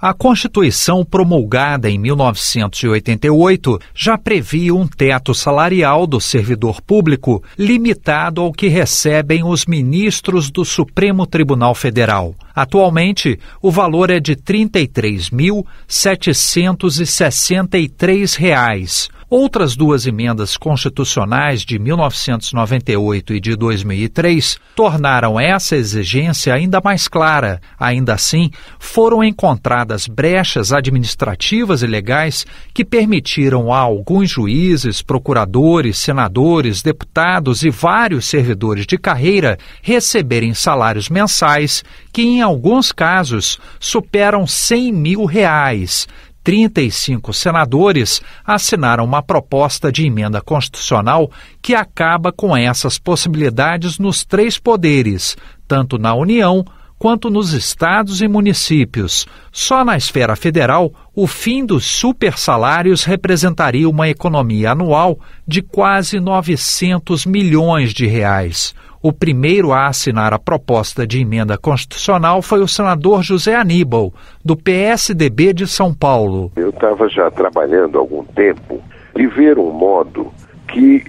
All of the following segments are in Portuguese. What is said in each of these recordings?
A Constituição promulgada em 1988 já previa um teto salarial do servidor público limitado ao que recebem os ministros do Supremo Tribunal Federal. Atualmente, o valor é de R$ 33.763 Outras duas emendas constitucionais de 1998 e de 2003 tornaram essa exigência ainda mais clara. Ainda assim, foram encontradas brechas administrativas e legais que permitiram a alguns juízes, procuradores, senadores, deputados e vários servidores de carreira receberem salários mensais que, em alguns casos, superam 100 mil reais 35 senadores assinaram uma proposta de emenda constitucional que acaba com essas possibilidades nos três poderes, tanto na União quanto nos estados e municípios. Só na esfera federal, o fim dos supersalários representaria uma economia anual de quase 900 milhões de reais. O primeiro a assinar a proposta de emenda constitucional foi o senador José Aníbal, do PSDB de São Paulo. Eu estava já trabalhando há algum tempo de ver um modo que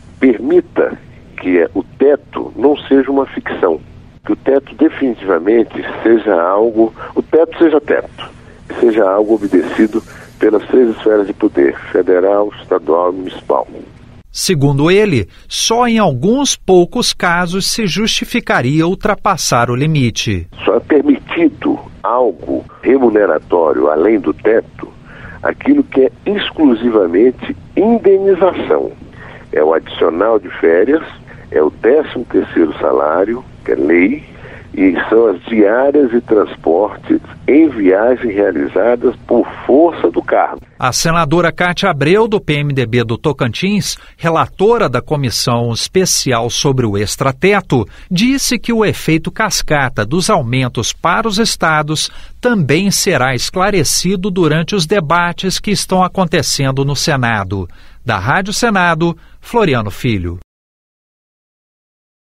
teto definitivamente seja algo, o teto seja teto, seja algo obedecido pelas três esferas de poder, federal, estadual e municipal. Segundo ele, só em alguns poucos casos se justificaria ultrapassar o limite. Só é permitido algo remuneratório além do teto aquilo que é exclusivamente indenização. É o adicional de férias, é o 13 terceiro salário, que é lei, e são as diárias e transportes em viagem realizadas por força do cargo. A senadora Cátia Abreu, do PMDB do Tocantins, relatora da Comissão Especial sobre o Extrateto, disse que o efeito cascata dos aumentos para os estados também será esclarecido durante os debates que estão acontecendo no Senado. Da Rádio Senado, Floriano Filho.